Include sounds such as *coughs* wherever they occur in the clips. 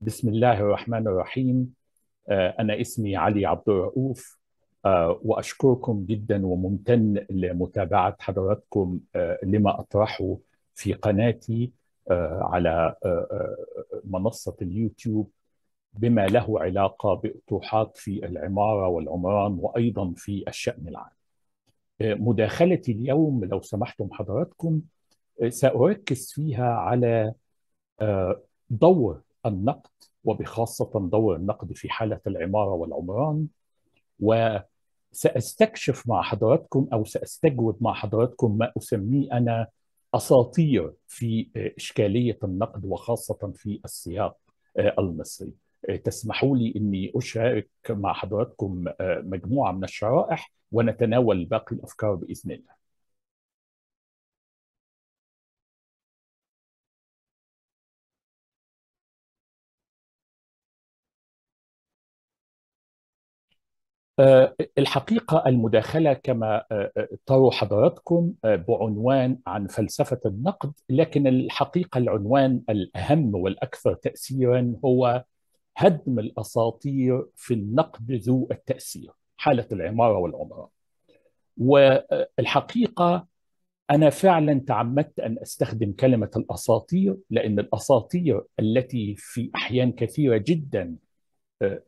بسم الله الرحمن الرحيم أنا اسمي علي عبد الرؤوف uh, وأشكركم جدا وممتن لمتابعة حضراتكم uh, لما أطرحه في قناتي uh, على منصة اليوتيوب بما له علاقة بأطروحات في العمارة والعمران وأيضا في الشأن العام مداخلتي اليوم لو سمحتم حضراتكم سأركز فيها على دور النقد وبخاصة دور النقد في حالة العمارة والعمران وسأستكشف مع حضراتكم أو سأستجوب مع حضراتكم ما أسميه أنا أساطير في إشكالية النقد وخاصة في السياق المصري تسمحوا لي أني أشارك مع حضراتكم مجموعة من الشرائح ونتناول باقي الأفكار بإذن الله آه، الحقيقة المداخلة كما طروا آه، آه، حضراتكم بعنوان عن فلسفة النقد لكن الحقيقة العنوان الأهم والأكثر تأثيرا هو هدم الأساطير في النقد ذو التأثير حالة العمارة والعمرة والحقيقة أنا فعلا تعمدت أن أستخدم كلمة الأساطير لأن الأساطير التي في أحيان كثيرة جدا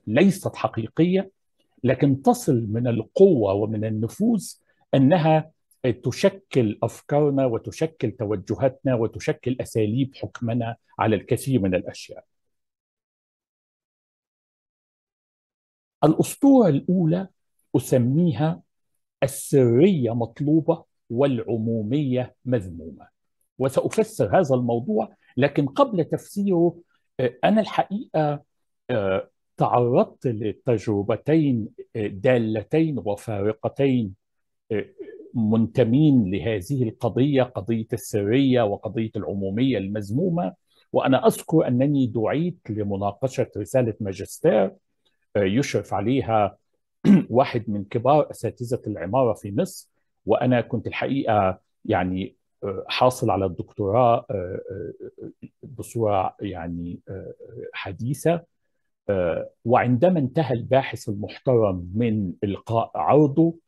ليست حقيقية لكن تصل من القوه ومن النفوذ انها تشكل افكارنا وتشكل توجهاتنا وتشكل اساليب حكمنا على الكثير من الاشياء. الاسطوره الاولى اسميها السريه مطلوبه والعموميه مذمومه. وسافسر هذا الموضوع لكن قبل تفسيره آه، انا الحقيقه آه، تعرضت لتجربتين آه، دالتين وفارقتين آه، منتمين لهذه القضية قضية السرية وقضية العمومية المزمومة وأنا أذكر أنني دعيت لمناقشة رسالة ماجستير آه، يشرف عليها *clears throat* واحد من كبار أساتذة العمارة في مصر وأنا كنت الحقيقة يعني حاصل على الدكتوراه بصورة يعني حديثة آه، وعندما انتهى الباحث المحترم من إلقاء عرضه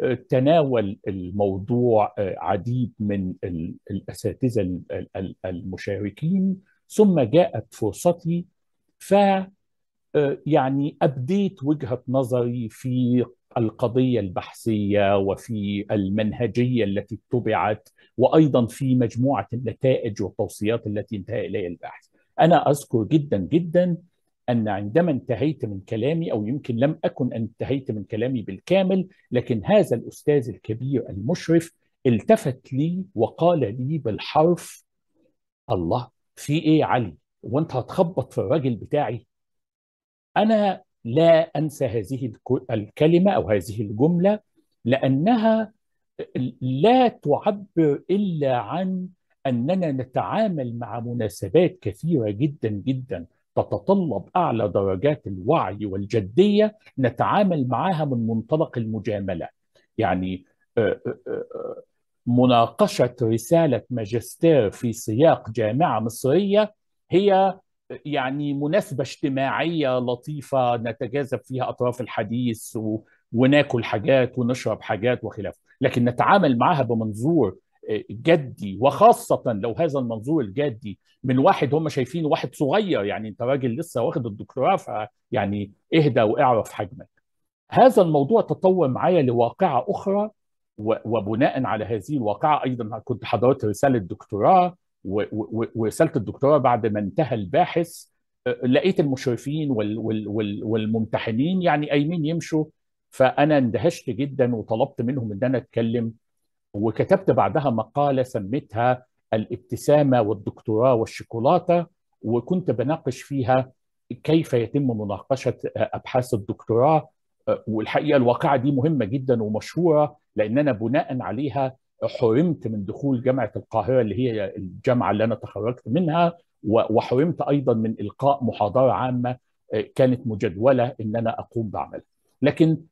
آه، تناول الموضوع آه، عديد من الأساتذة المشاركين ثم جاءت فرصتي ف يعني أبديت وجهة نظري في القضية البحثية وفي المنهجية التي اتبعت وأيضا في مجموعة النتائج والتوصيات التي انتهى إليها الباحث أنا أذكر جدا جدا أن عندما انتهيت من كلامي أو يمكن لم أكن انتهيت من كلامي بالكامل لكن هذا الأستاذ الكبير المشرف التفت لي وقال لي بالحرف الله في إيه علي وانت هتخبط في الراجل بتاعي أنا لا أنسى هذه الكلمة أو هذه الجملة لأنها لا تعبر إلا عن أننا نتعامل مع مناسبات كثيرة جدا جدا تتطلب اعلى درجات الوعي والجديه نتعامل معها من منطلق المجامله يعني آه، آه، آه، مناقشه رساله ماجستير في سياق جامعه مصريه هي يعني مناسبه اجتماعيه لطيفه نتجاذب فيها اطراف الحديث وناكل حاجات ونشرب حاجات وخلافه لكن نتعامل معها بمنظور جدي وخاصة لو هذا المنظور الجدي من واحد هم شايفينه واحد صغير يعني انت راجل لسه واخد الدكتوراه فيعني اهدى واعرف حجمك هذا الموضوع تطور معايا لواقعة أخرى وبناء على هذه الواقعة أيضا كنت حضرت رسالة دكتوراه ورسالة الدكتوراه بعد ما انتهى الباحث لقيت المشرفين والممتحنين يعني قايمين يمشوا فأنا اندهشت جدا وطلبت منهم إن أنا أتكلم وكتبت بعدها مقالة سميتها الابتسامة والدكتوراه والشوكولاتة وكنت بناقش فيها كيف يتم مناقشة أبحاث الدكتوراه والحقيقة الواقعة دي مهمة جدا ومشهورة لأن أنا بناء عليها حرمت من دخول جامعة القاهرة اللي هي الجامعة اللي أنا تخرجت منها وحرمت أيضا من إلقاء محاضرة عامة كانت مجدولة إن أنا أقوم بعملها لكن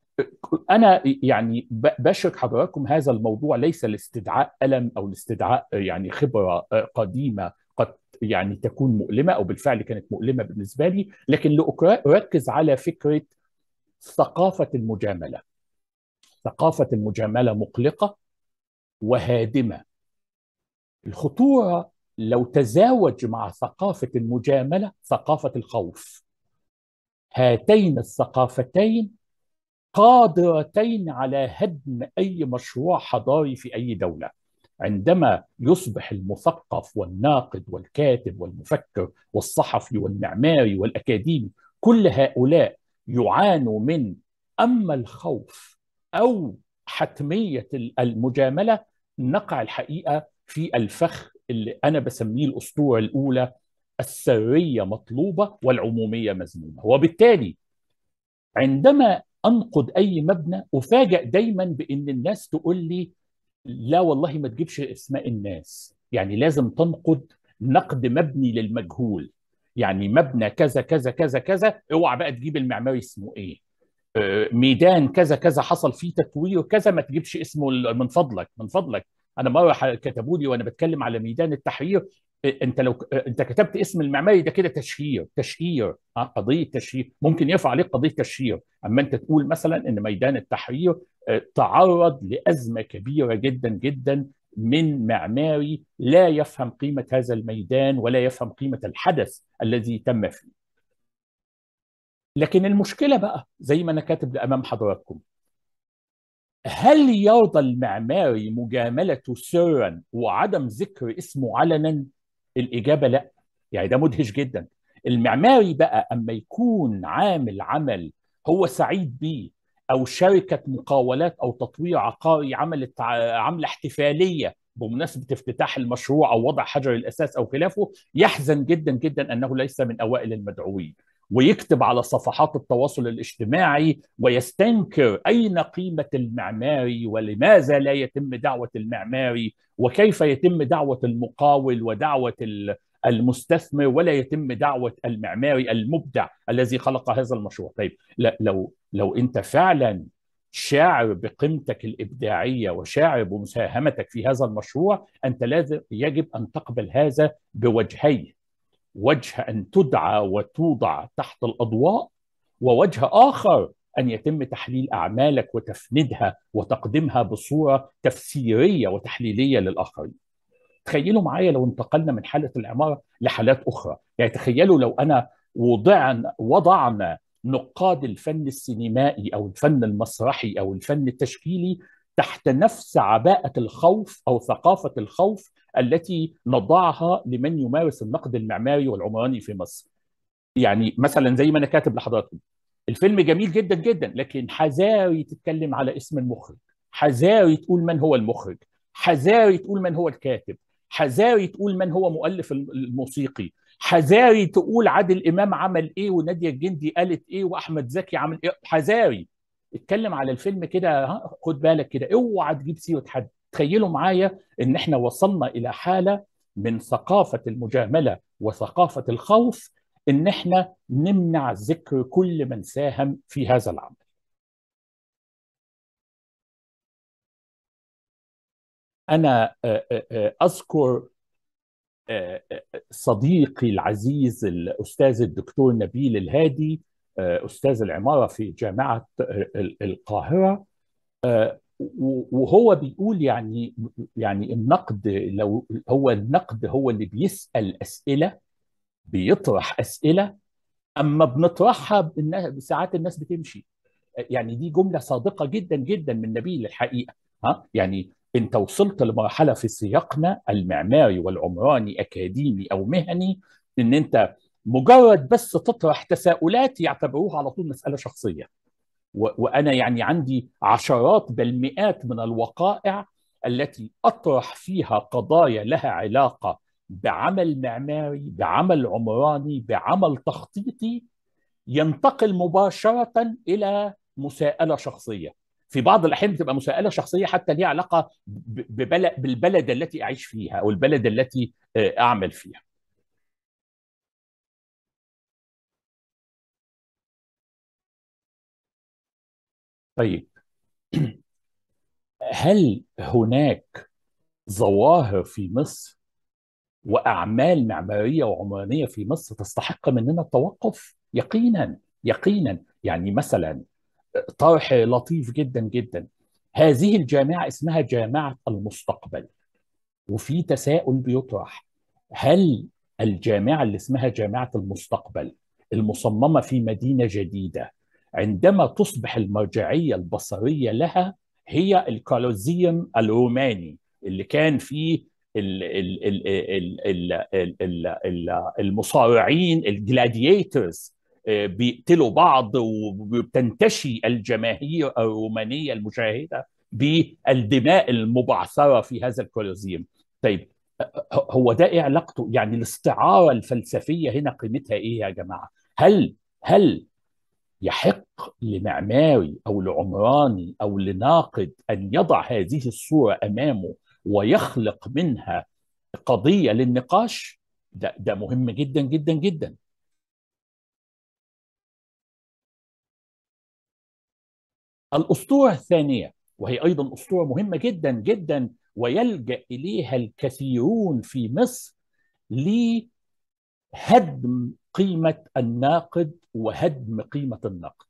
انا يعني بشرك حضراتكم هذا الموضوع ليس لاستدعاء الم او لاستدعاء يعني خبره آه، قديمه قد يعني تكون مؤلمه او بالفعل كانت مؤلمه بالنسبه لي لكن لاركز على فكره ثقافه المجامله ثقافه المجامله مقلقه وهادمه الخطوره لو تزاوج مع ثقافه المجامله ثقافه الخوف هاتين الثقافتين قادرتين على هدم أي مشروع حضاري في أي دولة عندما يصبح المثقف والناقد والكاتب والمفكر والصحفي والمعماري والأكاديمي كل هؤلاء يعانوا من أما الخوف أو حتمية المجاملة نقع الحقيقة في الفخ اللي أنا بسميه الأسطورة الأولى السرية مطلوبة والعمومية مزمومه وبالتالي عندما انقد اي مبنى افاجئ دايما بان الناس تقول لي لا والله ما تجيبش اسماء الناس يعني لازم تنقد نقد مبني للمجهول يعني مبنى كذا كذا كذا كذا اوعى بقى تجيب المعماري اسمه ايه آه، ميدان كذا كذا حصل فيه تكوير كذا ما تجيبش اسمه من فضلك من فضلك انا مره كتبوا لي وانا بتكلم على ميدان التحرير انت لو انت كتبت اسم المعماري ده كده تشهير تشهير آه، قضيه تشهير ممكن يرفع عليك قضيه تشهير اما انت تقول مثلا ان ميدان التحرير آه، تعرض لازمه كبيره جدا جدا من معماري لا يفهم قيمه هذا الميدان ولا يفهم قيمه الحدث الذي تم فيه لكن المشكله بقى زي ما انا كاتب امام حضراتكم هل يرضى المعماري مجاملة سرا وعدم ذكر اسمه علنا؟ الإجابة لا يعني ده مدهش جدا المعماري بقى أما يكون عامل عمل هو سعيد بيه أو شركة مقاولات أو تطوير عقاري عملت عملة احتفالية بمناسبة افتتاح المشروع أو وضع حجر الأساس أو خلافه يحزن جدا جدا أنه ليس من أوائل المدعوين ويكتب على صفحات التواصل الاجتماعي ويستنكر أين قيمة المعماري ولماذا لا يتم دعوة المعماري وكيف يتم دعوة المقاول ودعوة المستثمر ولا يتم دعوة المعماري المبدع الذي خلق هذا المشروع طيب لو, لو أنت فعلا شاعر بقيمتك الإبداعية وشاعر بمساهمتك في هذا المشروع أنت لازم يجب أن تقبل هذا بوجهيه وجه ان تدعى وتوضع تحت الاضواء ووجه اخر ان يتم تحليل اعمالك وتفندها وتقديمها بصوره تفسيريه وتحليليه للاخرين. تخيلوا معايا لو انتقلنا من حاله العماره لحالات اخرى، يعني تخيلوا لو انا وضعنا وضعنا نقاد الفن السينمائي او الفن المسرحي او الفن التشكيلي تحت نفس عباءة الخوف أو ثقافة الخوف التي نضعها لمن يمارس النقد المعماري والعمراني في مصر يعني مثلا زي ما أنا كاتب لحضراتكم الفيلم جميل جدا جدا لكن حذاري تتكلم على اسم المخرج حذاري تقول من هو المخرج حذاري تقول من هو الكاتب حذاري تقول من هو مؤلف الموسيقي حذاري تقول عادل امام عمل ايه وناديه الجندي قالت ايه واحمد زكي عمل ايه حذاري اتكلم على الفيلم كده خد بالك كده اوعى تجيب سيره حد تخيلوا معايا ان احنا وصلنا الى حاله من ثقافه المجامله وثقافه الخوف ان احنا نمنع ذكر كل من ساهم في هذا العمل انا آه، آه، آه، اذكر صديقي العزيز الاستاذ الدكتور نبيل الهادي آه، استاذ العماره في جامعه القاهره آه، وهو بيقول يعني يعني النقد لو هو النقد هو اللي بيسال اسئله بيطرح اسئله اما بنطرحها ساعات الناس بتمشي يعني دي جمله صادقه جدا جدا من نبيل الحقيقه ها يعني انت وصلت لمرحله في سياقنا المعماري والعمراني اكاديمي او مهني ان انت مجرد بس تطرح تساؤلات يعتبروها على طول مساله شخصيه وانا يعني عندي عشرات بل مئات من الوقائع التي اطرح فيها قضايا لها علاقه بعمل معماري بعمل عمراني بعمل تخطيطي ينتقل مباشره الى مساءله شخصيه في بعض الاحيان بتبقى مساءله شخصيه حتى ليها علاقه بالبلد التي اعيش فيها او البلد التي آه، اعمل فيها طيب هل هناك ظواهر في مصر واعمال معماريه وعمرانيه في مصر تستحق مننا التوقف؟ يقينا يقينا يعني مثلا طرح لطيف جدا جدا هذه الجامعه اسمها جامعه المستقبل وفي تساؤل بيطرح هل الجامعه اللي اسمها جامعه المستقبل المصممه في مدينه جديده عندما تصبح المرجعية البصرية لها هي الكولوزيوم الروماني اللي كان فيه المصارعين الجلاديترز آه، بيقتلوا بعض وبتنتشي الجماهير الرومانية المشاهدة بالدماء المبعثرة في هذا الكولوزيوم طيب هو ده ايه علاقته يعني الاستعارة الفلسفية هنا قيمتها ايه يا جماعة هل هل يحق لمعماري او لعمراني او لناقد ان يضع هذه الصوره امامه ويخلق منها قضيه للنقاش ده, ده مهم جدا جدا جدا الاسطوره الثانيه وهي ايضا اسطوره مهمه جدا جدا ويلجا اليها الكثيرون في مصر لهدم قيمة الناقد وهدم قيمة النقد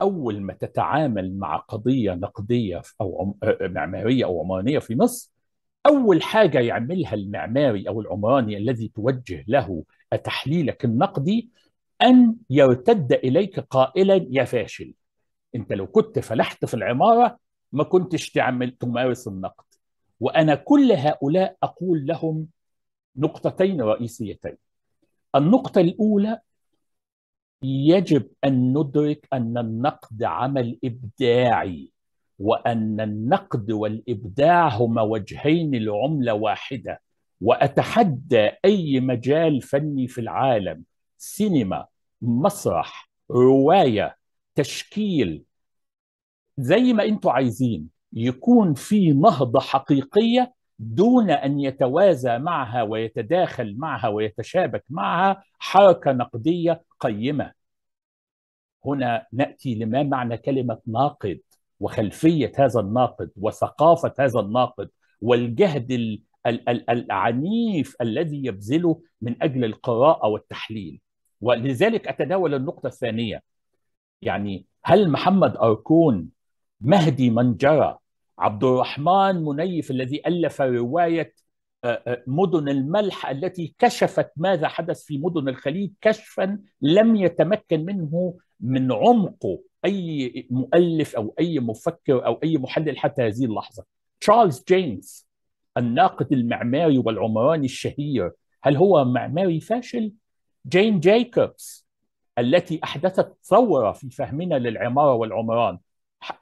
أول ما تتعامل مع قضية نقدية أو آه، معمارية أو عمرانية في مصر أول حاجة يعملها المعماري أو العمراني الذي توجه له تحليلك النقدي أن يرتد إليك قائلا يا فاشل أنت لو كنت فلحت في العمارة ما كنتش تعمل تمارس النقد وأنا كل هؤلاء أقول لهم نقطتين رئيسيتين النقطة الأولى يجب أن ندرك أن النقد عمل إبداعي وأن النقد والإبداع هما وجهين لعملة واحدة وأتحدى أي مجال فني في العالم سينما مسرح رواية تشكيل زي ما أنتوا عايزين يكون في نهضة حقيقية دون ان يتوازى معها ويتداخل معها ويتشابك معها حركه نقديه قيمه. هنا ناتي لما معنى كلمه ناقد وخلفيه هذا الناقد وثقافه هذا الناقد والجهد العنيف الذي يبذله من اجل القراءه والتحليل. ولذلك اتداول النقطه الثانيه. يعني هل محمد اركون مهدي من جرى عبد الرحمن منيف الذي ألف رواية آه، آه، مدن الملح التي كشفت ماذا حدث في مدن الخليج كشفا لم يتمكن منه من عمقه أي مؤلف أو أي مفكر أو أي محلل حتى هذه اللحظة تشارلز جيمس الناقد المعماري والعمراني الشهير هل هو معماري فاشل؟ جين جايكوبس التي أحدثت ثورة في فهمنا للعمارة والعمران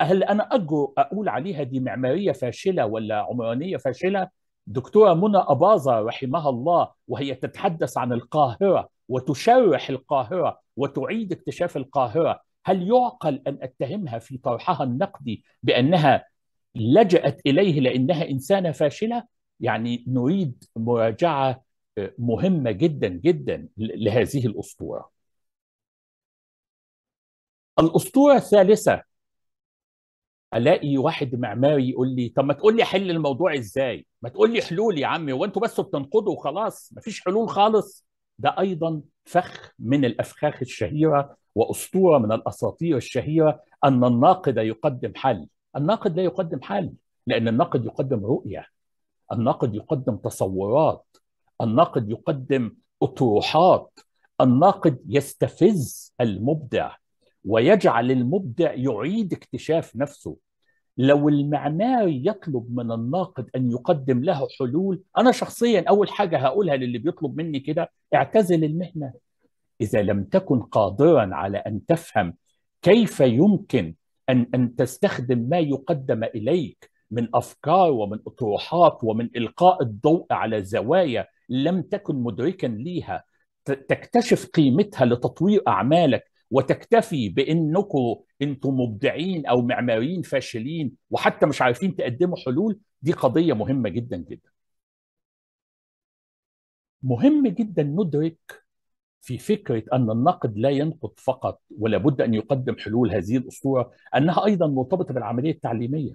هل انا اجرؤ اقول عليها دي معماريه فاشله ولا عمرانيه فاشله؟ دكتوره منى اباظه رحمها الله وهي تتحدث عن القاهره وتشرح القاهره وتعيد اكتشاف القاهره، هل يعقل ان اتهمها في طرحها النقدي بانها لجأت اليه لانها انسانه فاشله؟ يعني نريد مراجعه آه، مهمه جدا جدا لهذه الاسطوره. الاسطوره الثالثه الاقي واحد معماري يقول لي طب ما تقول لي حل الموضوع ازاي ما تقول لي حلول يا عمي وانتوا بس بتنقضوا وخلاص ما فيش حلول خالص ده ايضا فخ من الافخاخ الشهيره واسطوره من الاساطير الشهيره ان الناقد يقدم حل الناقد لا يقدم حل لان الناقد يقدم رؤيه الناقد يقدم تصورات الناقد يقدم اطروحات الناقد يستفز المبدع ويجعل المبدع يعيد اكتشاف نفسه لو المعماري يطلب من الناقد ان يقدم له حلول انا شخصيا اول حاجه هقولها للي بيطلب مني كده اعتزل المهنه اذا لم تكن قادرا على ان تفهم كيف يمكن ان ان تستخدم ما يقدم اليك من افكار ومن اطروحات ومن القاء الضوء على زوايا لم تكن مدركا ليها تكتشف قيمتها لتطوير اعمالك وتكتفي بانكم انتم مبدعين او معماريين فاشلين وحتى مش عارفين تقدموا حلول دي قضيه مهمه جدا جدا مهم جدا ندرك في فكره ان النقد لا ينقد فقط ولا بد ان يقدم حلول هذه الاسطوره انها ايضا مرتبطه بالعمليه التعليميه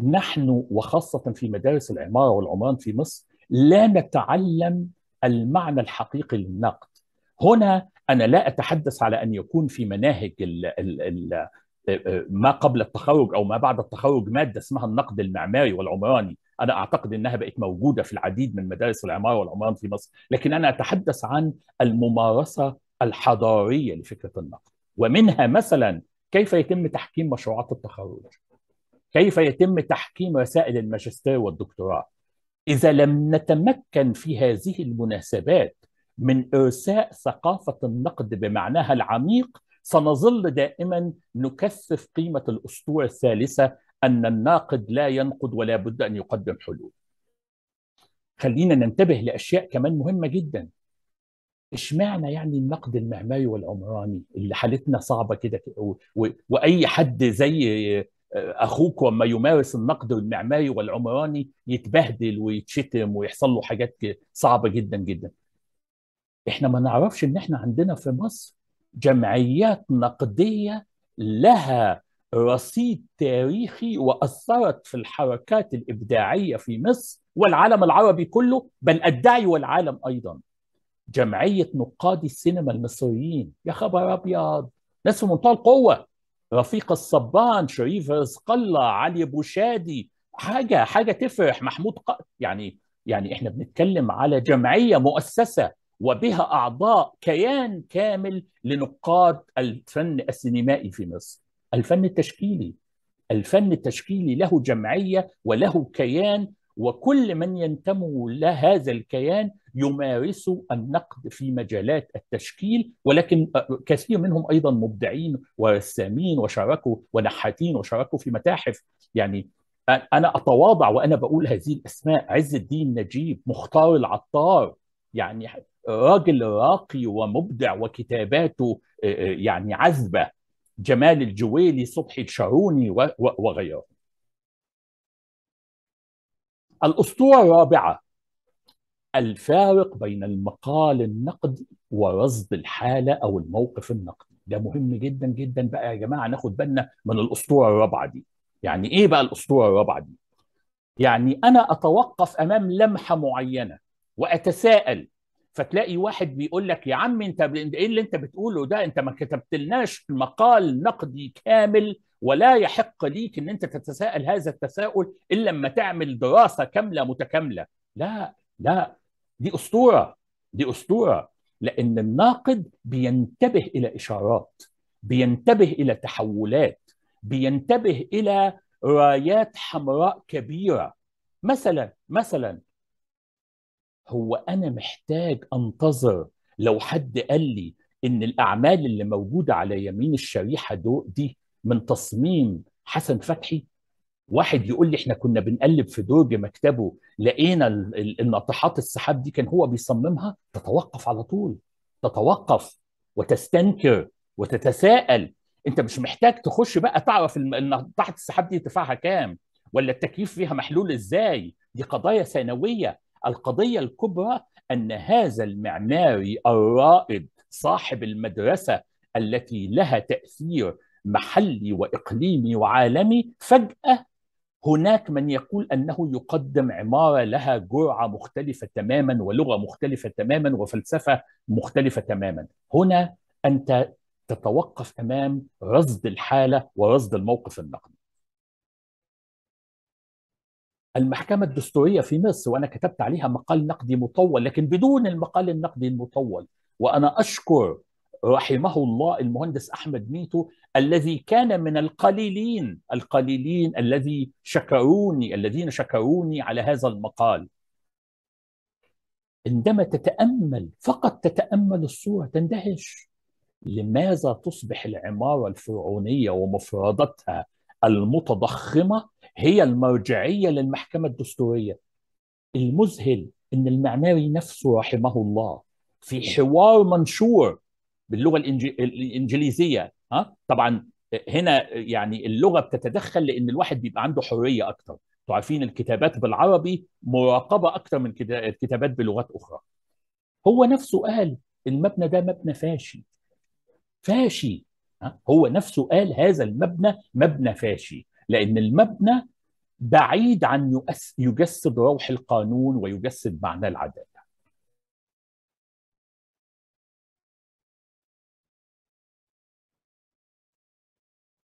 نحن وخاصه في مدارس العماره والعمران في مصر لا نتعلم المعنى الحقيقي للنقد هنا انا لا اتحدث على ان يكون في مناهج ال ال ال ما قبل التخرج او ما بعد التخرج ماده اسمها النقد المعماري والعمراني انا اعتقد انها بقت موجوده في العديد من مدارس العماره والعمران في مصر لكن انا اتحدث عن الممارسه الحضاريه لفكره النقد ومنها مثلا كيف يتم تحكيم مشروعات التخرج كيف يتم تحكيم رسائل الماجستير والدكتوراه اذا لم نتمكن في هذه المناسبات من إرساء ثقافة النقد بمعناها العميق سنظل دائما نكثف قيمة الأسطورة الثالثة أن الناقد لا ينقد ولا بد أن يقدم حلول خلينا ننتبه لأشياء كمان مهمة جدا اشمعنى يعني النقد المعماري والعمراني اللي حالتنا صعبة كده و... و... وأي حد زي أخوك وما يمارس النقد المعماري والعمراني يتبهدل ويتشتم ويحصل له حاجات صعبة جدا جدا احنا ما نعرفش ان احنا عندنا في مصر جمعيات نقديه لها رصيد تاريخي واثرت في الحركات الابداعيه في مصر والعالم العربي كله بل ادعي والعالم ايضا جمعيه نقاد السينما المصريين يا خبر ابيض ناس في منتهى القوه رفيق الصبان شريف رزق الله علي بوشادي حاجه حاجه تفرح محمود ق... يعني يعني احنا بنتكلم على جمعيه مؤسسه وبها أعضاء كيان كامل لنقاد الفن السينمائي في مصر الفن التشكيلي الفن التشكيلي له جمعية وله كيان وكل من ينتموا لهذا الكيان يمارس النقد في مجالات التشكيل ولكن آه، كثير منهم ايضا مبدعين ورسامين وشاركوا ونحاتين وشاركوا في متاحف يعني آه، انا اتواضع وانا بقول هذه الاسماء عز الدين نجيب مختار العطار يعني راجل راقي ومبدع وكتاباته آه، آه، يعني عذبة جمال الجويلي صبحي الشاروني وغيره الأسطورة الرابعة الفارق بين المقال النقدي ورصد الحالة أو الموقف النقدي ده مهم جدا جدا بقى يا جماعة ناخد بالنا من الأسطورة الرابعة دي يعني إيه بقى الأسطورة الرابعة دي؟ يعني أنا أتوقف أمام لمحة معينة وأتساءل فتلاقي واحد بيقول لك يا عم انت ايه اللي انت بتقوله ده انت ما كتبتلناش مقال نقدي كامل ولا يحق ليك ان انت تتساءل هذا التساؤل الا لما تعمل دراسه كامله متكامله لا لا دي اسطوره دي اسطوره لان الناقد بينتبه الى اشارات بينتبه الى تحولات بينتبه الى رايات حمراء كبيره مثلا مثلا هو انا محتاج انتظر لو حد قال لي ان الاعمال اللي موجوده على يمين الشريحه دو دي من تصميم حسن فتحي واحد يقول لي احنا كنا بنقلب في درج مكتبه لقينا الناطحات السحاب دي كان هو بيصممها تتوقف على طول تتوقف وتستنكر وتتساءل انت مش محتاج تخش بقى تعرف الناطحات السحاب دي ارتفاعها كام ولا التكييف فيها محلول ازاي دي قضايا ثانويه القضية الكبرى أن هذا المعماري الرائد صاحب المدرسة التي لها تأثير محلي وإقليمي وعالمي فجأة هناك من يقول انه يقدم عماره لها جرعه مختلفه تماما ولغه مختلفه تماما وفلسفه مختلفه تماما. هنا انت تتوقف امام رصد الحاله ورصد الموقف النقدي. المحكمة الدستورية في مصر وأنا كتبت عليها مقال نقدي مطول لكن بدون المقال النقدي المطول وأنا أشكر رحمه الله المهندس أحمد ميتو الذي كان من القليلين القليلين الذي شكروني الذين شكروني على هذا المقال عندما تتأمل فقط تتأمل الصورة تندهش لماذا تصبح العمارة الفرعونية ومفرداتها المتضخمة هي المرجعية للمحكمة الدستورية المذهل أن المعماري نفسه رحمه الله في حوار منشور باللغة الإنجليزية ها؟ طبعا هنا يعني اللغة بتتدخل لأن الواحد بيبقى عنده حرية أكتر عارفين الكتابات بالعربي مراقبة أكتر من الكتابات بلغات أخرى هو نفسه قال المبنى ده مبنى فاشي فاشي هو نفسه قال هذا المبنى مبنى فاشي لأن المبنى بعيد عن يجسد روح القانون ويجسد معنى العدالة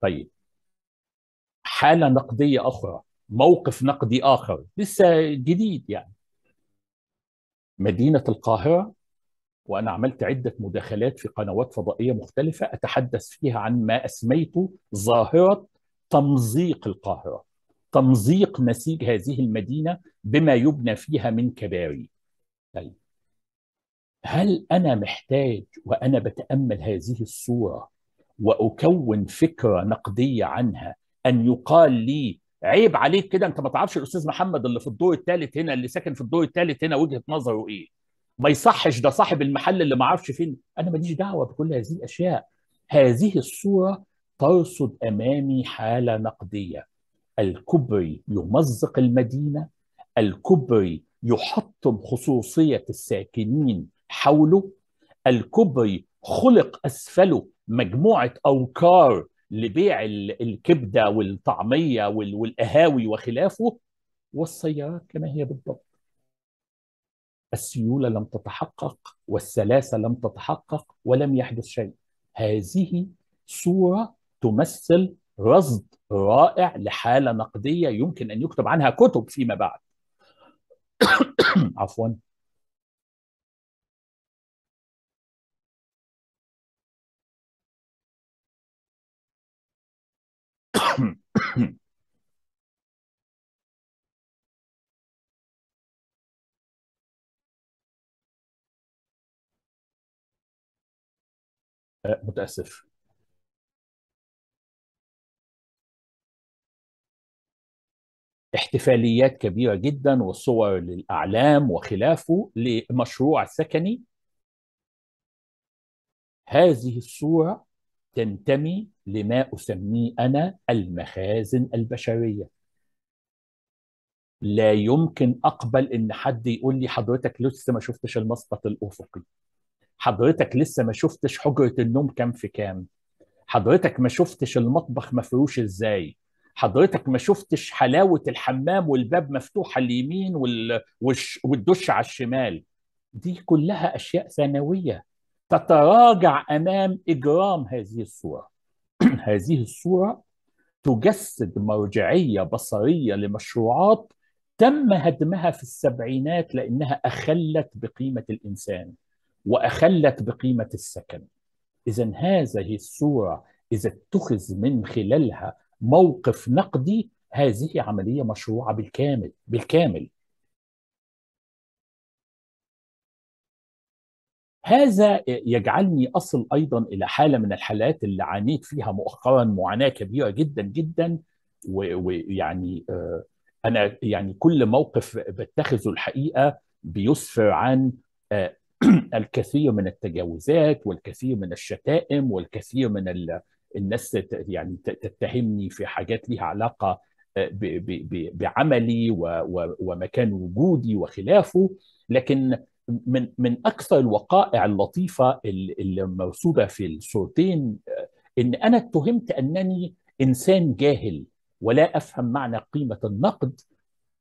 طيب حالة نقدية أخرى موقف نقدي آخر لسه جديد يعني مدينة القاهرة وأنا عملت عدة مداخلات في قنوات فضائية مختلفة أتحدث فيها عن ما أسميته ظاهرة تمزيق القاهرة تمزيق نسيج هذه المدينة بما يبنى فيها من كباري طيب هل أنا محتاج وأنا بتأمل هذه الصورة وأكون فكرة نقدية عنها أن يقال لي عيب عليك كده أنت ما تعرفش الأستاذ محمد اللي في الدور الثالث هنا اللي ساكن في الدور الثالث هنا وجهة نظره إيه ما يصحش ده صاحب المحل اللي ما عرفش فين أنا ماليش دعوة بكل هذه الأشياء هذه الصورة ترصد امامي حاله نقديه الكبري يمزق المدينه الكبري يحطم خصوصيه الساكنين حوله الكبري خلق اسفله مجموعه اوكار لبيع الكبده والطعميه والقهاوي وخلافه والسيارات كما هي بالضبط السيوله لم تتحقق والسلاسه لم تتحقق ولم يحدث شيء هذه صوره تمثل رصد رائع لحالة نقدية يمكن أن يكتب عنها كتب فيما بعد *coughs* عفوا *coughs* متأسف احتفاليات كبيره جدا وصور للاعلام وخلافه لمشروع سكني هذه الصوره تنتمي لما اسميه انا المخازن البشريه لا يمكن اقبل ان حد يقول لي حضرتك لسه ما شفتش المسقط الافقي حضرتك لسه ما شفتش حجره النوم كام في كام حضرتك ما شفتش المطبخ مفروش ازاي حضرتك ما شفتش حلاوه الحمام والباب مفتوح على اليمين والدش على الشمال دي كلها اشياء ثانويه تتراجع امام اجرام هذه الصوره *clears throat* هذه الصوره تجسد مرجعيه بصريه لمشروعات تم هدمها في السبعينات لانها اخلت بقيمه الانسان واخلت بقيمه السكن اذا هذه الصوره اذا اتخذ من خلالها موقف نقدي هذه عملية مشروعة بالكامل بالكامل هذا يجعلني أصل أيضا إلى حالة من الحالات اللي عانيت فيها مؤخرا معاناة كبيرة جدا جدا ويعني آه، أنا يعني كل موقف بتخذه الحقيقة بيسفر عن آه، *clears throat* الكثير من التجاوزات والكثير من الشتائم والكثير من الناس يعني تتهمني في حاجات ليها علاقه آه، بعملي ومكان وجودي وخلافه لكن من من اكثر الوقائع اللطيفه اللي مرصوده في الصورتين آه، ان انا اتهمت انني انسان جاهل ولا افهم معنى قيمه النقد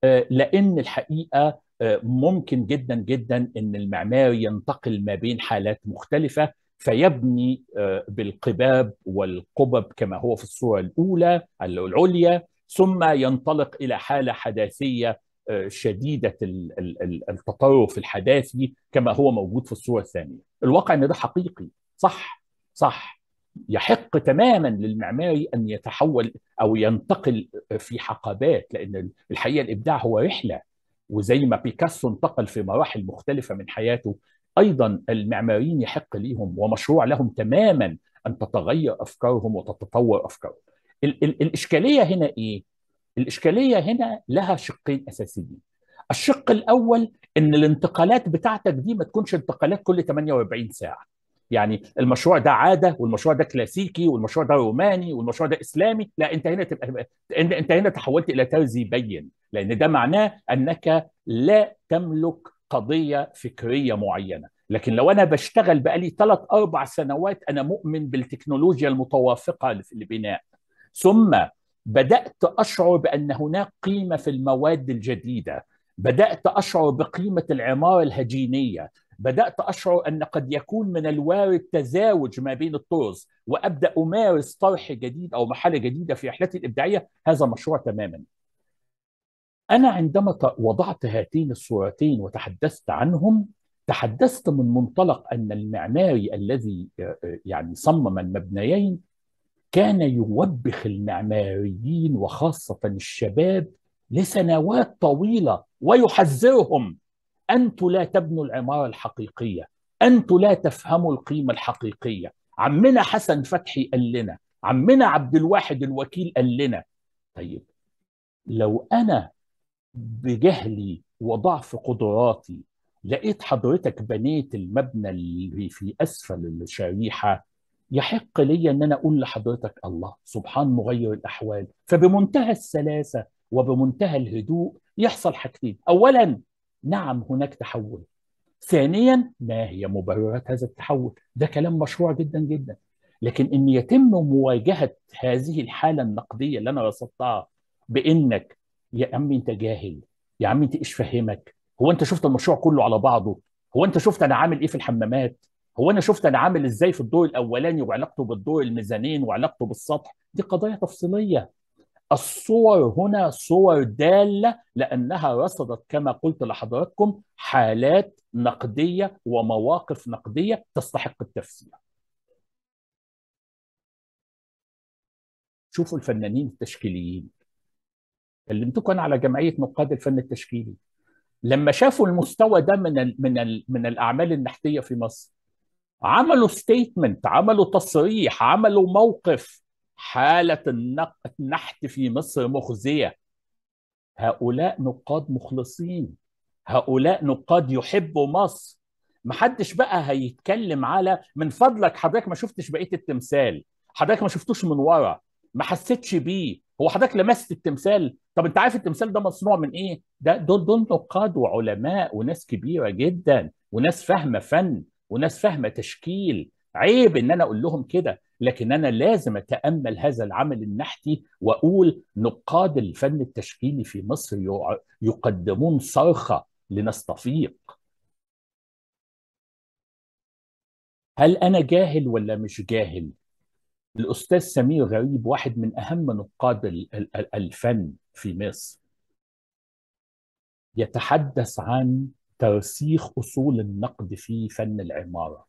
آه، لان الحقيقه ممكن جدا جدا ان المعماري ينتقل ما بين حالات مختلفه فيبني آه، بالقباب والقبب كما هو في الصورة الأولى العليا ثم ينطلق إلى حالة حداثية آه، شديدة التطرف الحداثي كما هو موجود في الصورة الثانية الواقع أن ده حقيقي صح صح يحق تماما للمعماري أن يتحول أو ينتقل في حقبات لأن الحقيقة الإبداع هو رحلة وزي ما بيكاسو انتقل في مراحل مختلفة من حياته ايضا المعماريين يحق لهم ومشروع لهم تماما ان تتغير افكارهم وتتطور افكارهم. ال- ال- الاشكاليه هنا ايه؟ الاشكاليه هنا لها شقين اساسيين. الشق الاول ان الانتقالات بتاعتك دي ما تكونش انتقالات كل 48 ساعه. يعني المشروع ده عاده والمشروع ده كلاسيكي والمشروع ده روماني والمشروع ده اسلامي، لا انت هنا تبقى انت هنا تحولت الى ترزي بين، لان ده معناه انك لا تملك قضيه فكريه معينه لكن لو انا بشتغل بقالي ثلاث اربع سنوات انا مؤمن بالتكنولوجيا المتوافقه في البناء ثم بدات اشعر بان هناك قيمه في المواد الجديده بدات اشعر بقيمه العماره الهجينيه بدات اشعر ان قد يكون من الوارد تزاوج ما بين الطرز وابدا امارس طرح جديد او محله جديده في رحلتي الابداعيه هذا مشروع تماما أنا عندما وضعت هاتين الصورتين وتحدثت عنهم تحدثت من منطلق أن المعماري الذي آه، آه، يعني صمم المبنيين كان يوبخ المعماريين وخاصة الشباب لسنوات طويلة ويحذرهم أنتوا لا تبنوا العمارة الحقيقية أنتوا لا تفهموا القيمة الحقيقية عمنا حسن فتحي قال لنا عمنا عبد الواحد الوكيل قال لنا طيب لو أنا بجهلي وضعف قدراتي لقيت حضرتك بنيت المبنى اللي في اسفل الشريحه يحق لي ان انا اقول لحضرتك الله سبحان مغير الاحوال فبمنتهى السلاسه وبمنتهى الهدوء يحصل حاجتين اولا نعم هناك تحول ثانيا ما هي مبررات هذا التحول ده كلام مشروع جدا جدا لكن ان يتم مواجهه هذه الحاله النقديه اللي انا رصدتها بانك يا عمي انت جاهل يا عمي انت ايش فهمك هو انت شفت المشروع كله على بعضه هو انت شفت انا عامل ايه في الحمامات هو انا شفت انا عامل ازاي في الضوء الاولاني وعلاقته بالضوء الميزانين وعلاقته بالسطح دي قضايا تفصيليه الصور هنا صور داله لانها رصدت كما قلت لحضراتكم حالات نقديه ومواقف نقديه تستحق التفسير شوفوا الفنانين التشكيليين اللي بتكون على جمعيه نقاد الفن التشكيلي لما شافوا المستوى ده من الـ من الـ من الاعمال النحتيه في مصر عملوا ستيتمنت عملوا تصريح عملوا موقف حاله النحت في مصر مخزيه هؤلاء نقاد مخلصين هؤلاء نقاد يحبوا مصر محدش بقى هيتكلم على من فضلك حضرتك ما شفتش بقيه التمثال حضرتك ما شفتوش من ورا ما حسيتش بيه هو حضرتك لمست التمثال طب انت عارف التمثال ده مصنوع من ايه ده دول دول نقاد وعلماء وناس كبيره جدا وناس فاهمه فن وناس فاهمه تشكيل عيب ان انا اقول لهم كده لكن انا لازم اتامل هذا العمل النحتي واقول نقاد الفن التشكيلي في مصر يقدمون صرخه لنستفيق هل انا جاهل ولا مش جاهل الأستاذ سمير غريب واحد من أهم نقاد الفن في مصر يتحدث عن ترسيخ أصول النقد في فن العمارة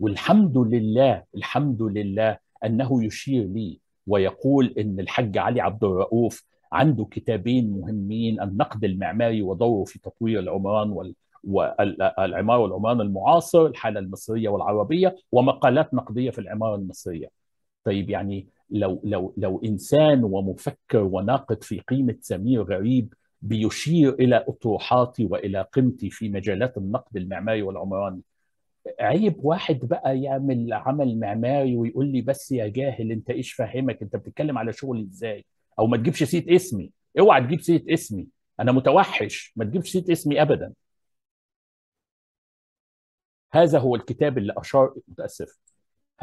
والحمد لله الحمد لله أنه يشير لي ويقول أن الحاج علي عبد الرؤوف عنده كتابين مهمين النقد المعماري ودوره في تطوير العمران وال والعمارة والعمران المعاصر الحالة المصرية والعربية ومقالات نقدية في العمارة المصرية طيب يعني لو لو لو انسان ومفكر وناقد في قيمه سمير غريب بيشير الى اطروحاتي والى قيمتي في مجالات النقد المعماري والعمراني عيب واحد بقى يعمل عمل معماري ويقول لي بس يا جاهل انت ايش فاهمك انت بتتكلم على شغل ازاي او ما تجيبش سيره اسمي اوعى تجيب سيره اسمي انا متوحش ما تجيبش سيره اسمي ابدا هذا هو الكتاب اللي اشار متاسف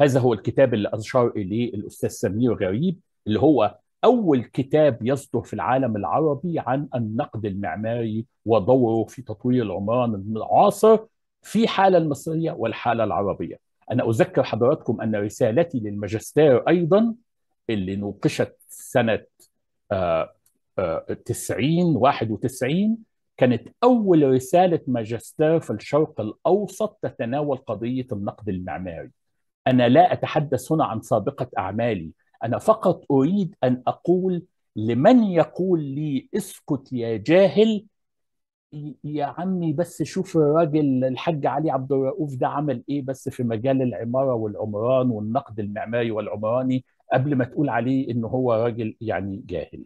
هذا هو الكتاب اللي أشار إليه الأستاذ سمير غريب اللي هو أول كتاب يصدر في العالم العربي عن النقد المعماري ودوره في تطوير العمران المعاصر في حالة المصرية والحالة العربية أنا أذكر حضراتكم أن رسالتي للماجستير أيضا اللي نوقشت سنة 90 آه، 91 آه، كانت أول رسالة ماجستير في الشرق الأوسط تتناول قضية النقد المعماري انا لا اتحدث هنا عن سابقه اعمالي انا فقط اريد ان اقول لمن يقول لي اسكت يا جاهل يا عمي بس شوف الراجل الحاج علي عبد الرؤوف ده عمل ايه بس في مجال العماره والعمران والنقد المعماري والعمراني قبل ما تقول عليه ان هو راجل يعني جاهل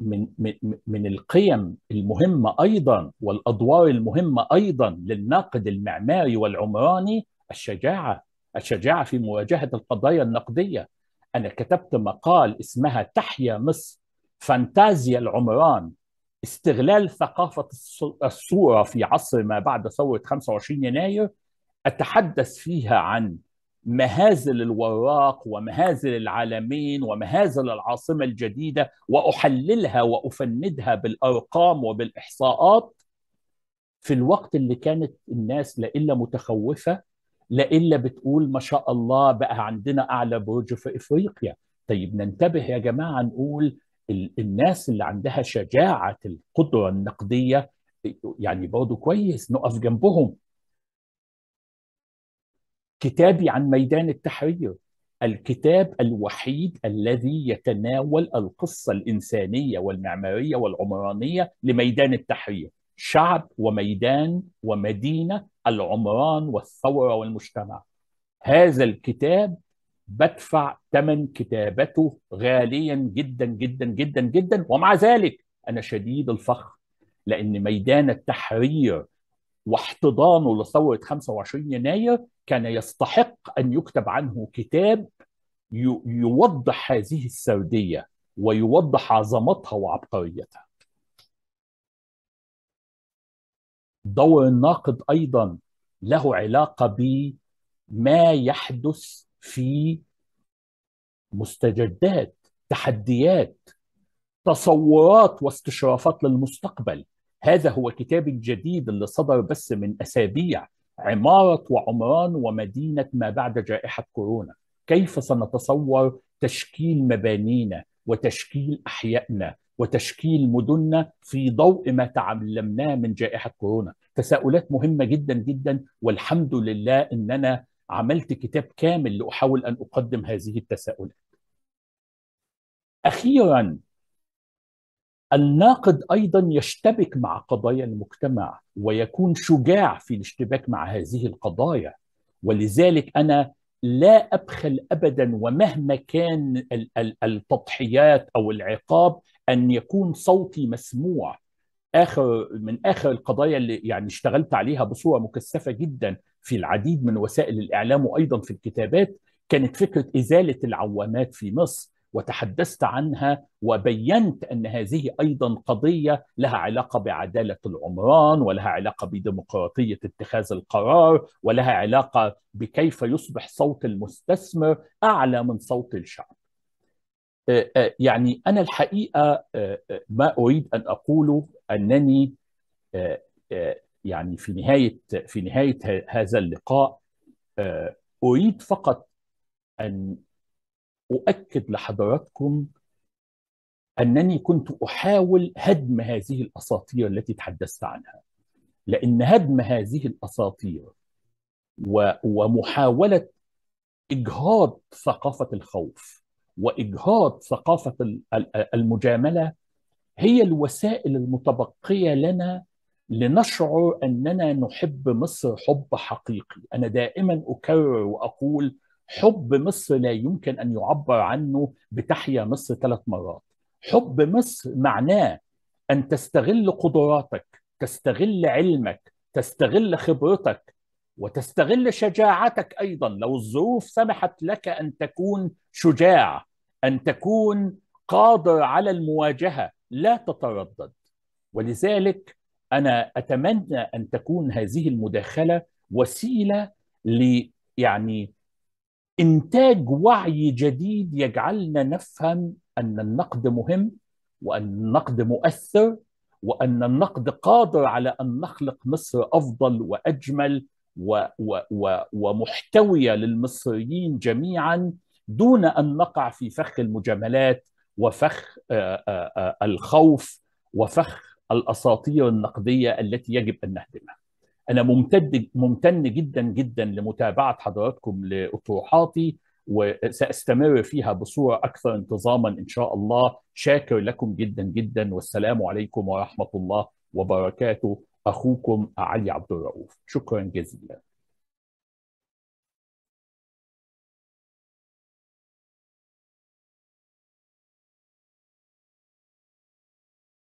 من من من القيم المهمه ايضا والادوار المهمه ايضا للناقد المعماري والعمراني الشجاعه، الشجاعه في مواجهه القضايا النقديه. انا كتبت مقال اسمها تحيا مصر فانتازيا العمران استغلال ثقافه الصوره في عصر ما بعد ثوره 25 يناير اتحدث فيها عن مهازل الوراق ومهازل العالمين ومهازل العاصمه الجديده واحللها وافندها بالارقام وبالاحصاءات في الوقت اللي كانت الناس لا الا متخوفه لا الا بتقول ما شاء الله بقى عندنا اعلى برج في افريقيا طيب ننتبه يا جماعه نقول الناس اللي عندها شجاعه القدره النقديه يعني برضه كويس نقف جنبهم كتابي عن ميدان التحرير الكتاب الوحيد الذي يتناول القصة الإنسانية والمعمارية والعمرانية لميدان التحرير شعب وميدان ومدينة العمران والثورة والمجتمع هذا الكتاب بدفع ثمن كتابته غاليا جدا جدا جدا جدا ومع ذلك أنا شديد الفخر لأن ميدان التحرير واحتضانه لثورة 25 يناير كان يستحق أن يكتب عنه كتاب يوضح هذه السردية ويوضح عظمتها وعبقريتها دور الناقد أيضا له علاقة بما يحدث في مستجدات تحديات تصورات واستشرافات للمستقبل هذا هو كتاب الجديد اللي صدر بس من أسابيع عمارة وعمران ومدينة ما بعد جائحة كورونا كيف سنتصور تشكيل مبانينا وتشكيل أحيائنا وتشكيل مدننا في ضوء ما تعلمناه من جائحة كورونا تساؤلات مهمة جدا جدا والحمد لله أننا عملت كتاب كامل لأحاول أن أقدم هذه التساؤلات أخيرا الناقد ايضا يشتبك مع قضايا المجتمع ويكون شجاع في الاشتباك مع هذه القضايا ولذلك انا لا ابخل ابدا ومهما كان التضحيات او العقاب ان يكون صوتي مسموع اخر من اخر القضايا اللي يعني اشتغلت عليها بصوره مكثفه جدا في العديد من وسائل الاعلام وايضا في الكتابات كانت فكره ازاله العوامات في مصر وتحدثت عنها وبينت ان هذه ايضا قضيه لها علاقه بعداله العمران ولها علاقه بديمقراطيه اتخاذ القرار ولها علاقه بكيف يصبح صوت المستثمر اعلى من صوت الشعب. أه، أه، يعني انا الحقيقه أه، ما اريد ان اقوله انني يعني في نهايه في نهايه هذا اللقاء اريد فقط ان اؤكد لحضراتكم انني كنت احاول هدم هذه الاساطير التي تحدثت عنها لان هدم هذه الاساطير ومحاوله اجهاض ثقافه الخوف واجهاض ثقافه المجامله هي الوسائل المتبقيه لنا لنشعر اننا نحب مصر حب حقيقي انا دائما اكرر واقول حب مصر لا يمكن أن يعبر عنه بتحيا مصر ثلاث مرات حب مصر معناه أن تستغل قدراتك تستغل علمك تستغل خبرتك وتستغل شجاعتك أيضا لو الظروف سمحت لك أن تكون شجاع أن تكون قادر على المواجهة لا تتردد ولذلك أنا أتمنى أن تكون هذه المداخلة وسيلة ل يعني انتاج وعي جديد يجعلنا نفهم ان النقد مهم وان النقد مؤثر وان النقد قادر على ان نخلق مصر افضل واجمل و و و ومحتويه للمصريين جميعا دون ان نقع في فخ المجاملات وفخ آه، آه، آه، الخوف وفخ الاساطير النقديه التي يجب ان نهدمها. انا ممتد ممتن جدا جدا لمتابعه حضراتكم لاطروحاتي وساستمر فيها بصوره اكثر انتظاما ان شاء الله شاكر لكم جدا جدا والسلام عليكم ورحمه الله وبركاته اخوكم علي عبد الرؤوف شكرا جزيلا